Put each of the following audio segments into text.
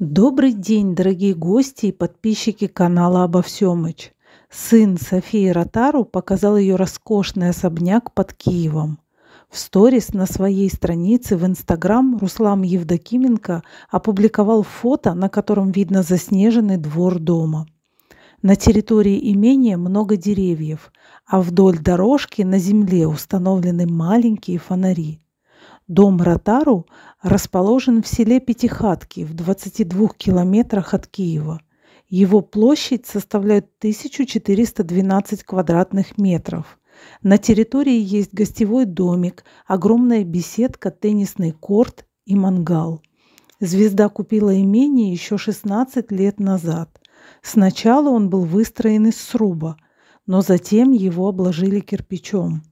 Добрый день, дорогие гости и подписчики канала «Обо всемыч». Сын Софии Ротару показал ее роскошный особняк под Киевом. В сторис на своей странице в Инстаграм Руслан Евдокименко опубликовал фото, на котором видно заснеженный двор дома. На территории имения много деревьев, а вдоль дорожки на земле установлены маленькие фонари – Дом Ротару расположен в селе Пятихатки в 22 километрах от Киева. Его площадь составляет 1412 квадратных метров. На территории есть гостевой домик, огромная беседка, теннисный корт и мангал. Звезда купила имение еще 16 лет назад. Сначала он был выстроен из сруба, но затем его обложили кирпичом.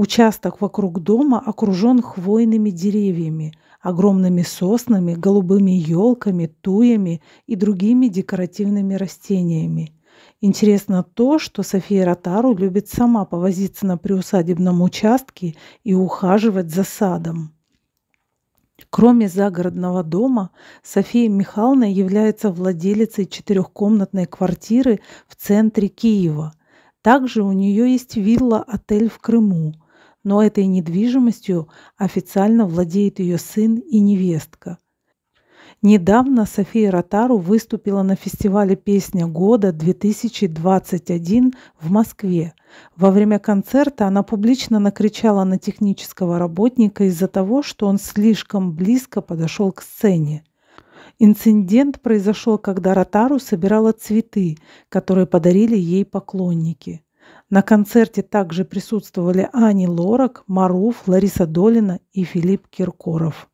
Участок вокруг дома окружен хвойными деревьями, огромными соснами, голубыми елками, туями и другими декоративными растениями. Интересно то, что София Ротару любит сама повозиться на приусадебном участке и ухаживать за садом. Кроме загородного дома, София Михайловна является владелицей четырехкомнатной квартиры в центре Киева. Также у нее есть вилла-отель в Крыму – но этой недвижимостью официально владеет ее сын и невестка. Недавно София Ротару выступила на фестивале «Песня года 2021» в Москве. Во время концерта она публично накричала на технического работника из-за того, что он слишком близко подошел к сцене. Инцидент произошел, когда Ротару собирала цветы, которые подарили ей поклонники. На концерте также присутствовали Ани Лорак, Маруф, Лариса Долина и Филипп Киркоров.